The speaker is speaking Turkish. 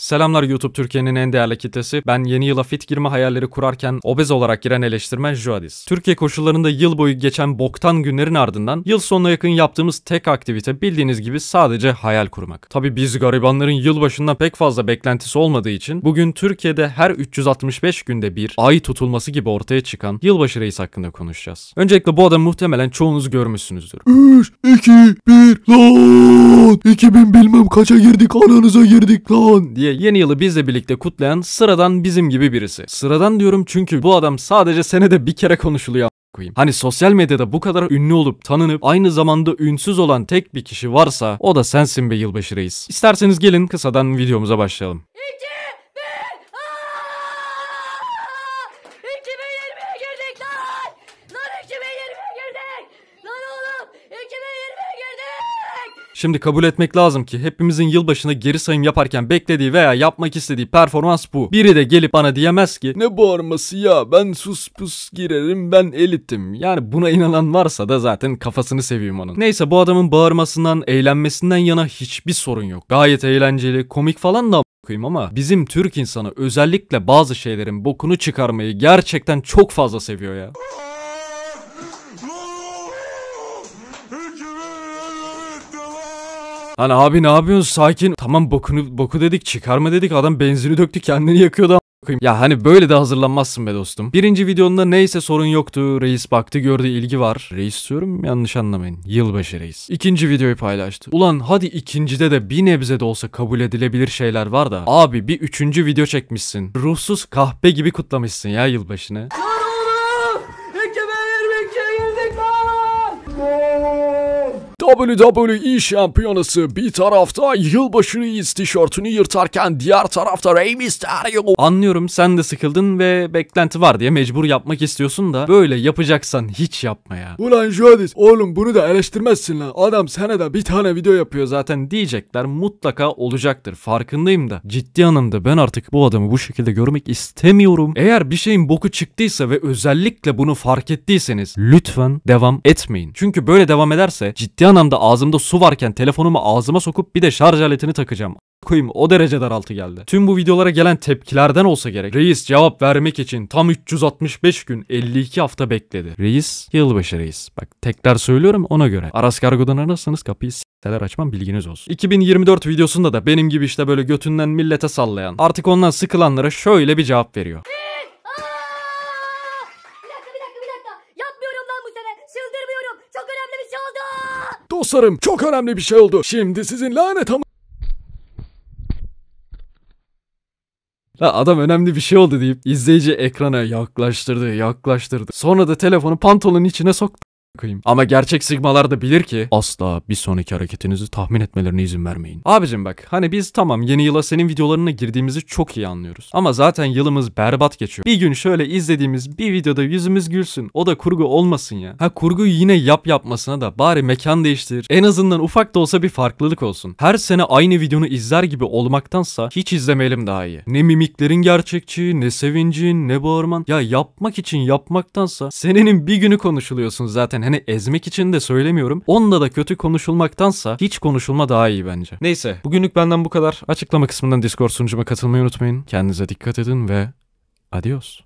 Selamlar YouTube Türkiye'nin en değerli kitlesi. Ben yeni yıla fit girme hayalleri kurarken obez olarak giren eleştirmen Juadis. Türkiye koşullarında yıl boyu geçen boktan günlerin ardından yıl sonuna yakın yaptığımız tek aktivite bildiğiniz gibi sadece hayal kurmak. Tabi biz garibanların yılbaşından pek fazla beklentisi olmadığı için bugün Türkiye'de her 365 günde bir ay tutulması gibi ortaya çıkan yılbaşı reis hakkında konuşacağız. Öncelikle bu adam muhtemelen çoğunuz görmüşsünüzdür. 3, 2, 1, lan! 2000 bilmem kaça girdik aranıza girdik lan diye yeni yılı bizle birlikte kutlayan sıradan bizim gibi birisi. Sıradan diyorum çünkü bu adam sadece senede bir kere konuşuluyor koyayım. Hani sosyal medyada bu kadar ünlü olup tanınıp aynı zamanda ünsüz olan tek bir kişi varsa o da sensin be yılbaşı reis. İsterseniz gelin kısadan videomuza başlayalım. Şimdi kabul etmek lazım ki hepimizin yılbaşında geri sayım yaparken beklediği veya yapmak istediği performans bu. Biri de gelip bana diyemez ki ne bağırması ya ben sus pus girerim ben elitim. Yani buna inanan varsa da zaten kafasını seveyim onun. Neyse bu adamın bağırmasından eğlenmesinden yana hiçbir sorun yok. Gayet eğlenceli komik falan da koyayım ama bizim Türk insanı özellikle bazı şeylerin bokunu çıkarmayı gerçekten çok fazla seviyor ya. Hani abi ne yapıyorsun sakin. Tamam bokunu boku dedik çıkarma dedik adam benzini döktü kendini yakıyordu koyayım. Ya hani böyle de hazırlanmazsın be dostum. Birinci videonda neyse sorun yoktu. Reis baktı gördü ilgi var. Reis diyorum yanlış anlamayın. Yılbaşı reis. İkinci videoyu paylaştı. Ulan hadi ikincide de bir nebze de olsa kabul edilebilir şeyler var da. Abi bir üçüncü video çekmişsin. Ruhsuz kahpe gibi kutlamışsın ya yılbaşını. WWE şampiyonası bir tarafta yılbaşı Reigns tişörtünü yırtarken diğer tarafta Rey Mysterio. Anlıyorum sen de sıkıldın ve beklenti var diye mecbur yapmak istiyorsun da böyle yapacaksan hiç yapma ya. Ulan Jodis oğlum bunu da eleştirmezsin lan. Adam senede bir tane video yapıyor zaten diyecekler mutlaka olacaktır farkındayım da. Ciddi anlamda ben artık bu adamı bu şekilde görmek istemiyorum. Eğer bir şeyin boku çıktıysa ve özellikle bunu fark ettiyseniz lütfen devam etmeyin. Çünkü böyle devam ederse ciddi anlamda ağzımda su varken telefonumu ağzıma sokup bir de şarj aletini takacağım. Koyayım o derece daraltı geldi. Tüm bu videolara gelen tepkilerden olsa gerek. Reis cevap vermek için tam 365 gün 52 hafta bekledi. Reis yılbaşı reis. Bak tekrar söylüyorum ona göre. Aras Kargo'dan ararsanız kapıyı Seler açmam bilginiz olsun. 2024 videosunda da benim gibi işte böyle götünden millete sallayan, artık ondan sıkılanlara şöyle bir cevap veriyor. dostlarım. Çok önemli bir şey oldu. Şimdi sizin lanet ama... La adam önemli bir şey oldu deyip izleyici ekrana yaklaştırdı yaklaştırdı. Sonra da telefonu pantolonun içine soktu koyayım. Ama gerçek sigmalar da bilir ki asla bir sonraki hareketinizi tahmin etmelerine izin vermeyin. Abicim bak hani biz tamam yeni yıla senin videolarına girdiğimizi çok iyi anlıyoruz. Ama zaten yılımız berbat geçiyor. Bir gün şöyle izlediğimiz bir videoda yüzümüz gülsün. O da kurgu olmasın ya. Ha kurguyu yine yap yapmasına da bari mekan değiştir. En azından ufak da olsa bir farklılık olsun. Her sene aynı videonu izler gibi olmaktansa hiç izlemeyelim daha iyi. Ne mimiklerin gerçekçi, ne sevincin, ne bağırman. Ya yapmak için yapmaktansa senenin bir günü konuşuluyorsun zaten gerçekten hani ezmek için de söylemiyorum. Onda da kötü konuşulmaktansa hiç konuşulma daha iyi bence. Neyse bugünlük benden bu kadar. Açıklama kısmından Discord sunucuma katılmayı unutmayın. Kendinize dikkat edin ve adios.